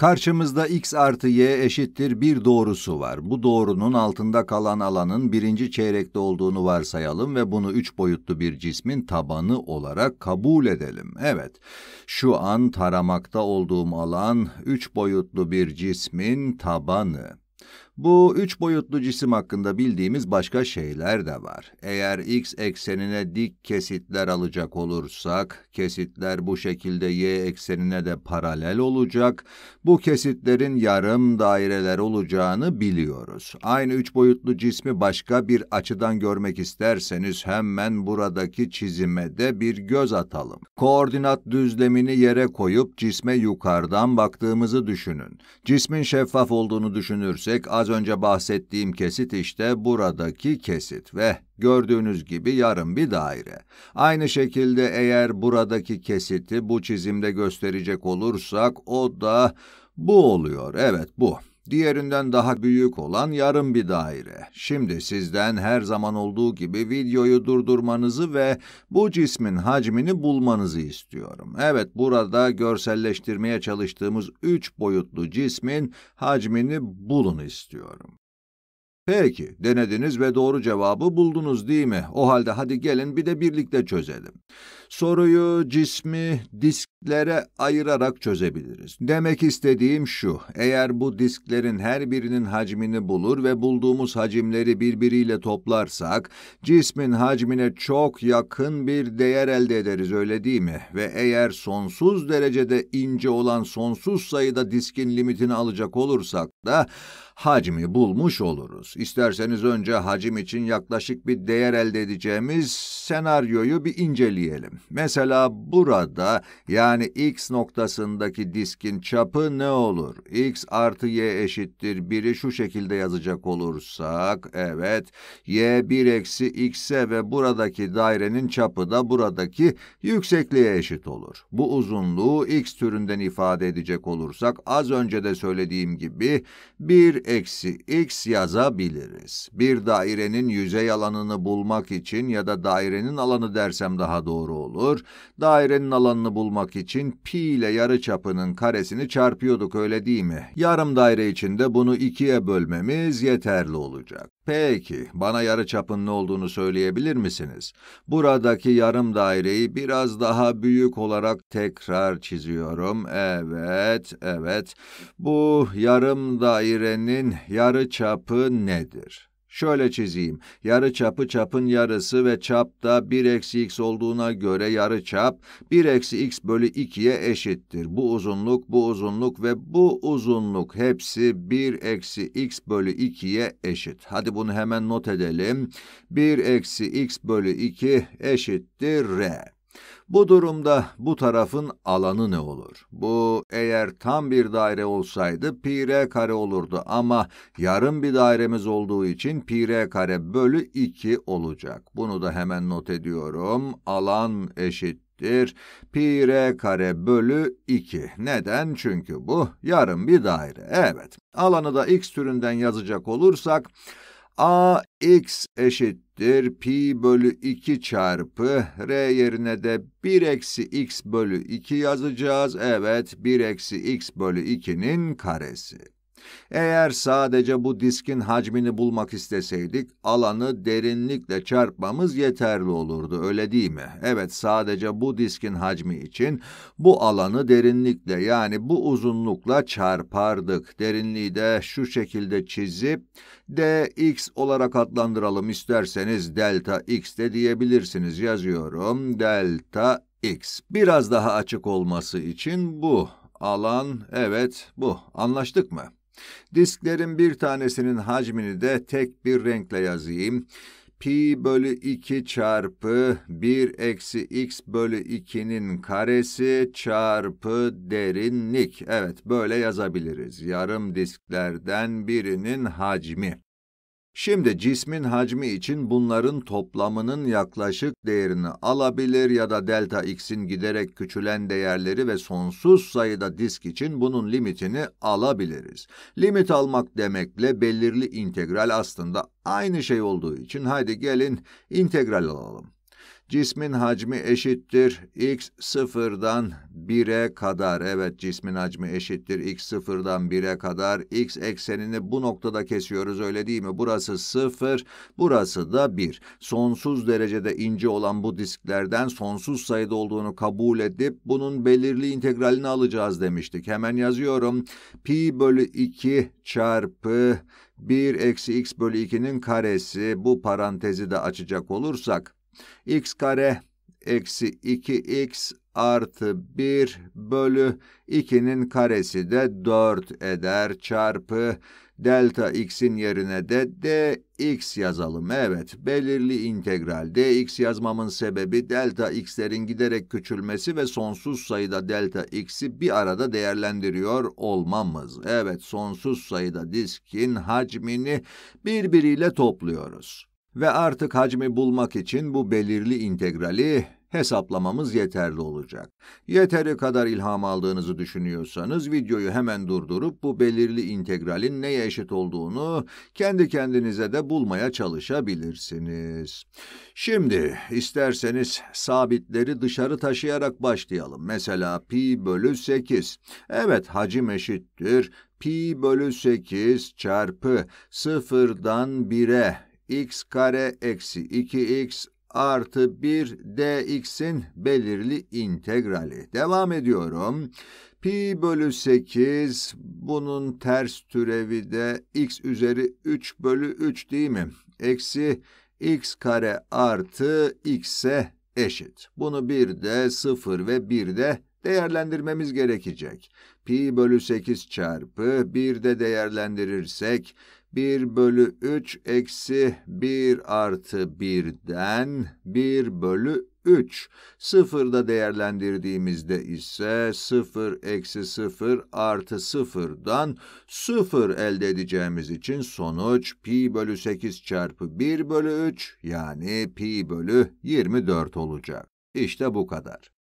Karşımızda x artı y eşittir bir doğrusu var. Bu doğrunun altında kalan alanın birinci çeyrekte olduğunu varsayalım ve bunu üç boyutlu bir cismin tabanı olarak kabul edelim. Evet, şu an taramakta olduğum alan üç boyutlu bir cismin tabanı. Bu üç boyutlu cisim hakkında bildiğimiz başka şeyler de var. Eğer x eksenine dik kesitler alacak olursak, kesitler bu şekilde y eksenine de paralel olacak. Bu kesitlerin yarım daireler olacağını biliyoruz. Aynı üç boyutlu cismi başka bir açıdan görmek isterseniz hemen buradaki çizime de bir göz atalım. Koordinat düzlemini yere koyup cisme yukarıdan baktığımızı düşünün. Cismin şeffaf olduğunu düşünürsek az önce bahsettiğim kesit işte buradaki kesit ve gördüğünüz gibi yarım bir daire. Aynı şekilde eğer buradaki kesiti bu çizimde gösterecek olursak o da bu oluyor. Evet bu diğerinden daha büyük olan yarım bir daire. Şimdi sizden her zaman olduğu gibi videoyu durdurmanızı ve bu cismin hacmini bulmanızı istiyorum. Evet, burada görselleştirmeye çalıştığımız üç boyutlu cismin hacmini bulun istiyorum. Peki, denediniz ve doğru cevabı buldunuz değil mi? O halde hadi gelin bir de birlikte çözelim. Soruyu cismi disklere ayırarak çözebiliriz. Demek istediğim şu, eğer bu disklerin her birinin hacmini bulur ve bulduğumuz hacimleri birbiriyle toplarsak, cismin hacmine çok yakın bir değer elde ederiz öyle değil mi? Ve eğer sonsuz derecede ince olan sonsuz sayıda diskin limitini alacak olursak da, hacmi bulmuş oluruz. İsterseniz önce hacim için yaklaşık bir değer elde edeceğimiz senaryoyu bir inceleyelim. Mesela burada yani x noktasındaki diskin çapı ne olur? x artı y eşittir 1'i şu şekilde yazacak olursak, evet, y 1 eksi x'e ve buradaki dairenin çapı da buradaki yüksekliğe eşit olur. Bu uzunluğu x türünden ifade edecek olursak, az önce de söylediğim gibi 1 eksi x yazabiliriz. Bir dairenin yüzey alanını bulmak için ya da dairenin alanı dersem daha doğru olur. Dairenin alanını bulmak için pi ile yarı çapının karesini çarpıyorduk öyle değil mi? Yarım daire içinde bunu ikiye bölmemiz yeterli olacak. Peki, bana yarı çapın ne olduğunu söyleyebilir misiniz? Buradaki yarım daireyi biraz daha büyük olarak tekrar çiziyorum. Evet, evet. Bu yarım dairenin yarı çapı nedir? Şöyle çizeyim. Yarı çapı çapın yarısı ve çapta 1 eksi x olduğuna göre yarı çap 1 eksi x bölü 2'ye eşittir. Bu uzunluk, bu uzunluk ve bu uzunluk hepsi 1 eksi x bölü 2'ye eşit. Hadi bunu hemen not edelim. 1 eksi x bölü 2 eşittir r. Bu durumda bu tarafın alanı ne olur? Bu eğer tam bir daire olsaydı pi r kare olurdu ama yarım bir dairemiz olduğu için pi r kare bölü 2 olacak. Bunu da hemen not ediyorum. Alan eşittir pi r kare bölü 2. Neden? Çünkü bu yarım bir daire. Evet. Alanı da x türünden yazacak olursak ax eşittir pi bölü 2 çarpı r yerine de 1 eksi x bölü 2 yazacağız. Evet 1 eksi x bölü 2'nin karesi. Eğer sadece bu diskin hacmini bulmak isteseydik, alanı derinlikle çarpmamız yeterli olurdu, öyle değil mi? Evet, sadece bu diskin hacmi için bu alanı derinlikle yani bu uzunlukla çarpardık. Derinliği de şu şekilde çizip dx olarak adlandıralım isterseniz delta x de diyebilirsiniz. Yazıyorum delta x. Biraz daha açık olması için bu alan evet bu. Anlaştık mı? Disklerin bir tanesinin hacmini de tek bir renkle yazayım. Pi bölü 2 çarpı 1 eksi x bölü 2'nin karesi çarpı derinlik. Evet böyle yazabiliriz. Yarım disklerden birinin hacmi. Şimdi cismin hacmi için bunların toplamının yaklaşık değerini alabilir ya da delta x'in giderek küçülen değerleri ve sonsuz sayıda disk için bunun limitini alabiliriz. Limit almak demekle belirli integral aslında aynı şey olduğu için haydi gelin integral alalım. Cismin hacmi eşittir x sıfırdan 1'e kadar. Evet cismin hacmi eşittir x sıfırdan 1'e kadar. x eksenini bu noktada kesiyoruz öyle değil mi? Burası sıfır, burası da 1. Sonsuz derecede ince olan bu disklerden sonsuz sayıda olduğunu kabul edip bunun belirli integralini alacağız demiştik. Hemen yazıyorum. Pi bölü 2 çarpı 1 eksi x bölü 2'nin karesi bu parantezi de açacak olursak x kare eksi 2x artı 1 bölü 2'nin karesi de 4 eder çarpı delta x'in yerine de dx yazalım. Evet, belirli integral dx yazmamın sebebi delta x'lerin giderek küçülmesi ve sonsuz sayıda delta x'i bir arada değerlendiriyor olmamız. Evet, sonsuz sayıda diskin hacmini birbiriyle topluyoruz ve artık hacmi bulmak için bu belirli integrali hesaplamamız yeterli olacak. Yeteri kadar ilham aldığınızı düşünüyorsanız videoyu hemen durdurup bu belirli integralin neye eşit olduğunu kendi kendinize de bulmaya çalışabilirsiniz. Şimdi isterseniz sabitleri dışarı taşıyarak başlayalım. Mesela pi bölü 8. Evet hacim eşittir pi bölü 8 çarpı 0'dan 1'e x kare eksi 2x artı 1 dx'in belirli integrali. Devam ediyorum. Pi bölü 8 bunun ters türevi de x üzeri 3 bölü 3 değil mi? Eksi x kare artı x'e eşit. Bunu bir de 0 ve 1'de değerlendirmemiz gerekecek. Pi bölü 8 çarpı 1'de değerlendirirsek 1 bölü 3 eksi 1 artı 1'den 1 bölü 3. Sıfırda değerlendirdiğimizde ise 0 eksi 0 artı 0'dan 0 elde edeceğimiz için sonuç pi bölü 8 çarpı 1 bölü 3 yani pi bölü 24 olacak. İşte bu kadar.